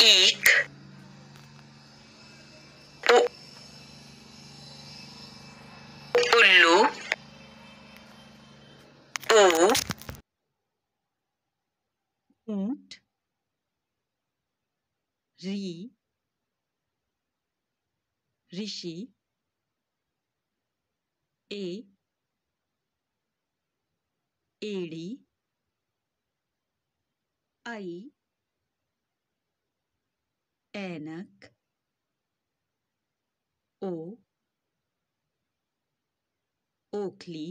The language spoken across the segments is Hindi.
एक उल्लू ऊंट री ऋषि ए एड़ी आई ऐनक ओ ओखली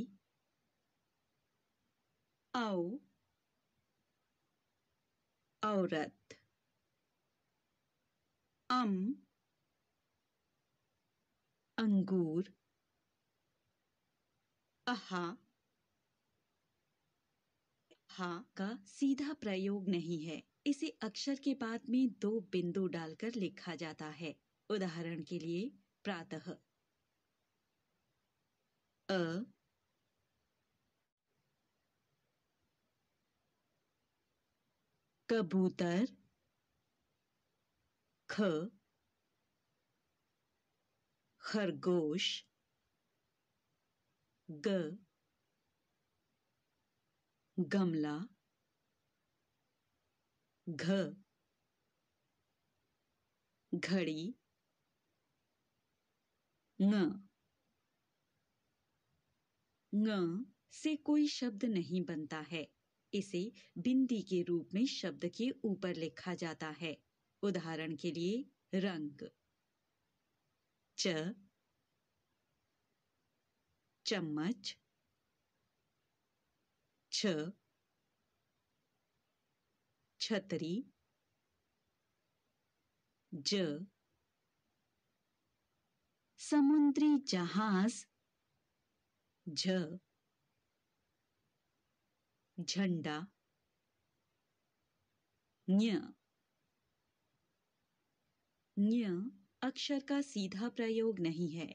औ औरत अम अंगूर अहा हाँ का सीधा प्रयोग नहीं है इसे अक्षर के बाद में दो बिंदु डालकर लिखा जाता है उदाहरण के लिए प्रातः अ कबूतर ख खरगोश ग गमला घ घड़ी ङ ङ से कोई शब्द नहीं बनता है इसे बिंदी के रूप में शब्द के ऊपर लिखा जाता है उदाहरण के लिए रंग च चम्मच छ छतरी ज समुद्री जहाज झ झंडा न्य न्य अक्षर का सीधा प्रयोग नहीं है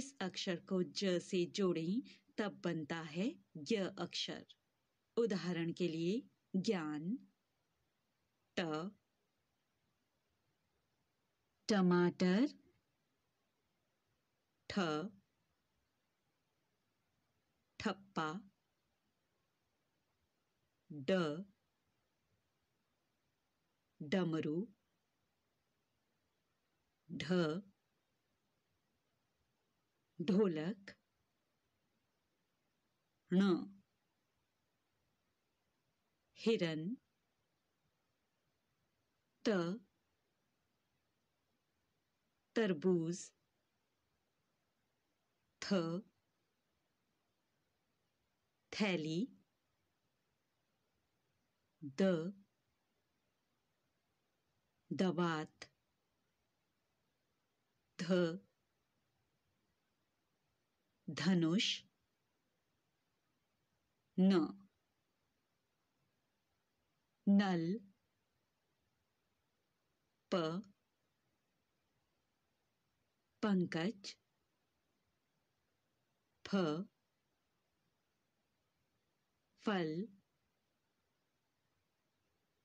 इस अक्षर को ज से जोड़ें तब बनता है य अक्षर उदाहरण के लिए ज्ञान ट टमाटर ठ ठप्पा ड डमरू ढ ढोलक ण हिरन त तरबूज थ थैली द दवात ध धनुष न नल प पंकज फ फल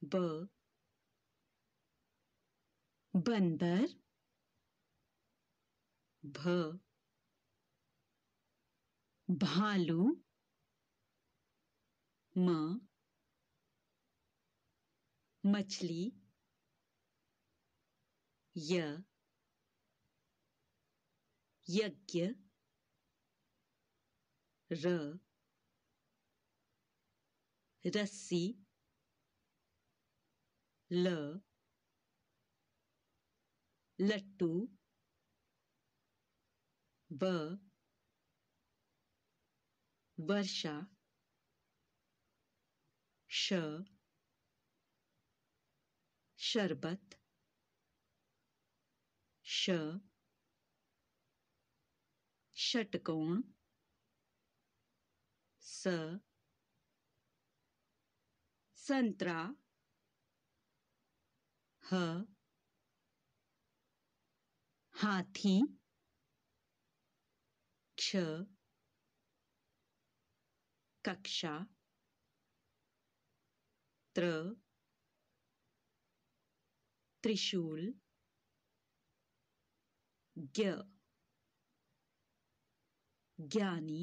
ब बंदर भ भालू म मछली य यज्ञ र रस्सी ल लट्टू ब वर्षा श शरबत श षटकोण स संतरा ह हाथी क्ष कक्षा त्र त्रिशूल ज्ञ ज्ञानी